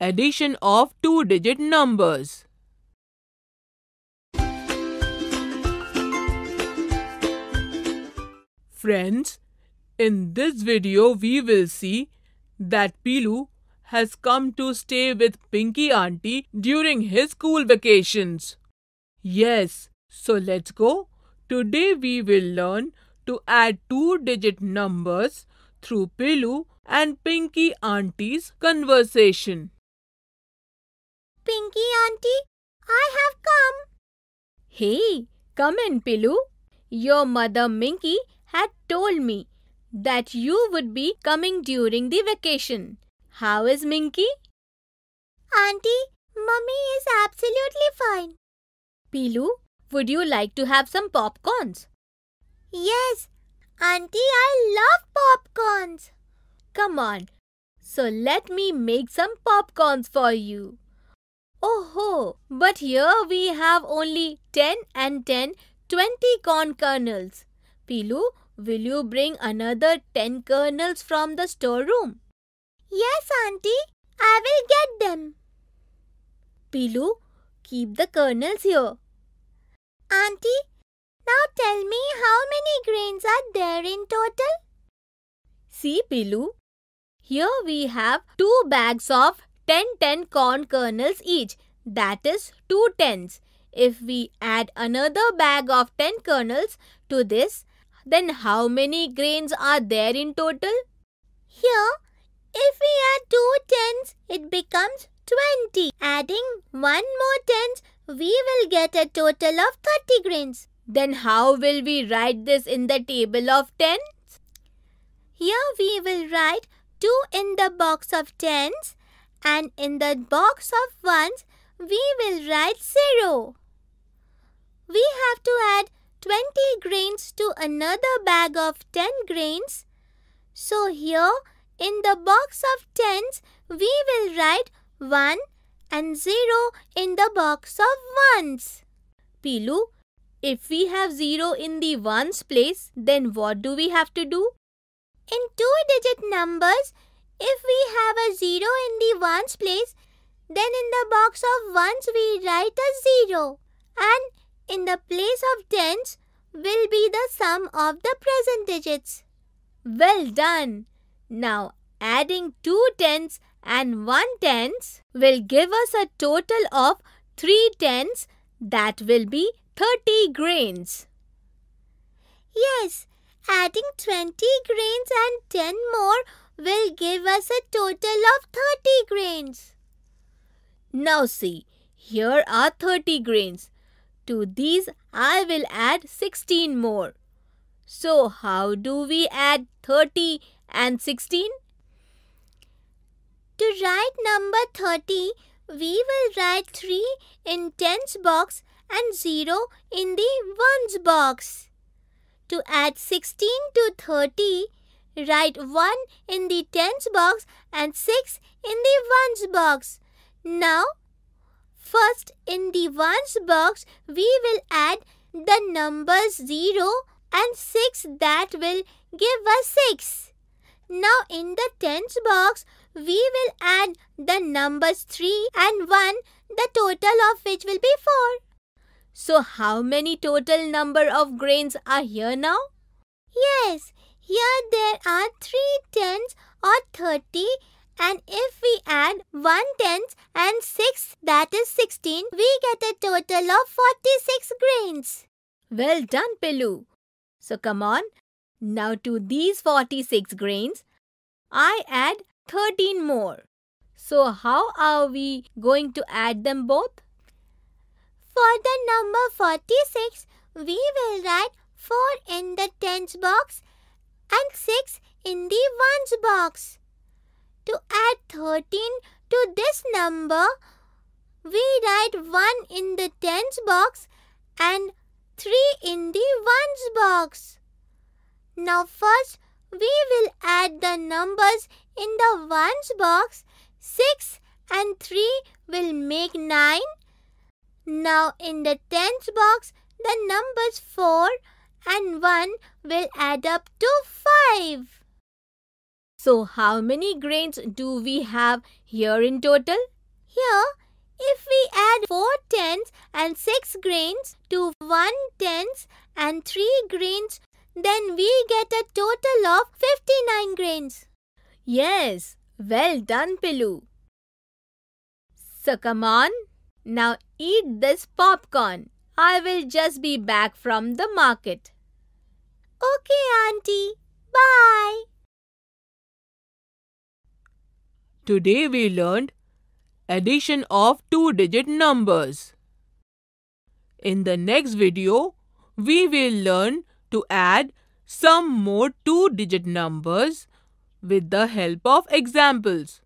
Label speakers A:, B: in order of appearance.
A: Addition of two-digit numbers. Friends, in this video we will see that Pilu has come to stay with Pinky auntie during his school vacations. Yes, so let's go. Today we will learn to add two-digit numbers through Pilu and Pinky auntie's conversation.
B: Pinky auntie, I have come. Hey, come in, Pilu. Your mother Minky had told me that you would be coming during the vacation. How is Minky? Auntie, Mummy is absolutely fine. Pilu, would you like to have some popcorns? Yes, Auntie, I love popcorns. Come on, so let me make some popcorns for you. Oh ho! But here we have only 10 and 10, 20 corn kernels. Pilu, will you bring another 10 kernels from the storeroom? Yes, auntie. I will get them. Pilu, keep the kernels here. Auntie, now tell me how many grains are there in total? See, Pilu, here we have two bags of 10 10 corn kernels each, that is 2 tens. If we add another bag of 10 kernels to this, then how many grains are there in total? Here, if we add 2 tens, it becomes 20. Adding 1 more tens, we will get a total of 30 grains. Then how will we write this in the table of tens? Here we will write 2 in the box of tens and in the box of ones we will write 0. We have to add 20 grains to another bag of 10 grains. So here in the box of tens we will write 1 and 0 in the box of ones. Pilu, if we have 0 in the ones place, then what do we have to do? In two-digit numbers, if we have a 0 in the ones place, then in the box of ones we write a 0 and in the place of tens will be the sum of the present digits. Well done! Now adding two tens and one tens will give us a total of three tens that will be 30 grains. Yes, adding 20 grains and 10 more will give us a total of 30 grains. Now see, here are 30 grains. To these I will add 16 more. So how do we add 30 and 16? To write number 30, we will write 3 in tens box and 0 in the ones box. To add 16 to 30, Write 1 in the tens box and 6 in the ones box. Now, first in the ones box, we will add the numbers 0 and 6 that will give us 6. Now in the tens box, we will add the numbers 3 and 1, the total of which will be 4. So how many total number of grains are here now? Yes, here there are three tens or thirty and if we add one tenth and 6 that is 16 we get a total of 46 grains. Well done Pillu. So come on. Now to these 46 grains I add 13 more. So how are we going to add them both? For the number 46 we will write four in the tens box and six in the ones box. To add 13 to this number, we write 1 in the tens box and 3 in the ones box. Now first we will add the numbers in the ones box. 6 and 3 will make 9. Now in the tens box the numbers 4 and 1 will add up to 5. So how many grains do we have here in total? Here, if we add 4 tenths and 6 grains to 1 and 3 grains, then we get a total of 59 grains. Yes, well done Pillu. So come on, now eat this popcorn. I will just be back from the market. Okay, Auntie. Bye.
A: Today we learned addition of two-digit numbers. In the next video, we will learn to add some more two-digit numbers with the help of examples.